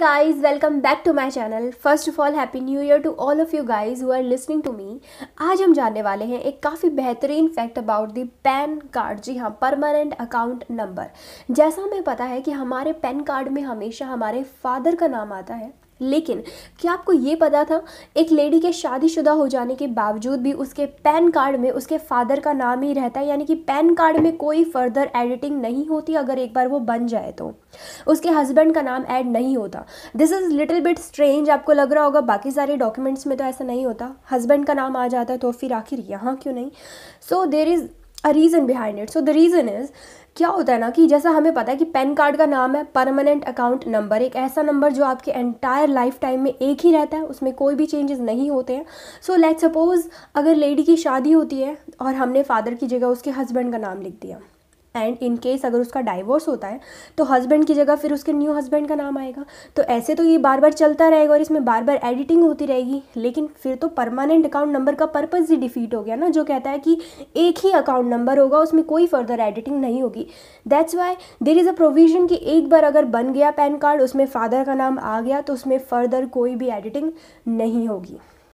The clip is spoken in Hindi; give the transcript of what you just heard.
guys welcome back to my channel first of all happy new year to all of you guys who are listening to me आज हम जानने वाले हैं एक काफ़ी बेहतरीन fact about the PAN card जी हाँ परमानेंट अकाउंट नंबर जैसा हमें पता है कि हमारे पैन कार्ड में हमेशा हमारे फादर का नाम आता है लेकिन क्या आपको ये पता था एक लेडी के शादीशुदा हो जाने के बावजूद भी उसके पैन कार्ड में उसके फादर का नाम ही रहता है यानी कि पैन कार्ड में कोई फर्दर एडिटिंग नहीं होती अगर एक बार वो बन जाए तो उसके हस्बैंड का नाम ऐड नहीं होता this is little bit strange आपको लग रहा होगा बाकी सारे डॉक्यूमेंट्स में तो ऐसा नहीं होता हस्बैंड का नाम आ जाता है तो फिर आखिर यहाँ क्यों नहीं so there is a reason behind it so the reason is क्या होता है ना कि जैसा हमें पता है कि पैन कार्ड का नाम है परमानेंट अकाउंट नंबर एक ऐसा नंबर जो आपके एंटायर लाइफ टाइम में एक ही रहता है उसमें कोई भी चेंजेस नहीं होते हैं सो लेट सपोज़ अगर लेडी की शादी होती है और हमने फादर की जगह उसके हस्बैंड का नाम लिख दिया एंड इन केस अगर उसका डाइवोर्स होता है तो हस्बैंड की जगह फिर उसके न्यू हस्बैंड का नाम आएगा तो ऐसे तो ये बार बार चलता रहेगा और इसमें बार बार एडिटिंग होती रहेगी लेकिन फिर तो परमानेंट अकाउंट नंबर का पर्पज़ ही डिफीट हो गया ना जो कहता है कि एक ही अकाउंट नंबर होगा उसमें कोई फर्दर एडिटिंग नहीं होगी that's why there is a provision कि एक बार अगर बन गया पैन कार्ड उसमें फादर का नाम आ गया तो उसमें फ़र्दर कोई भी एडिटिंग नहीं होगी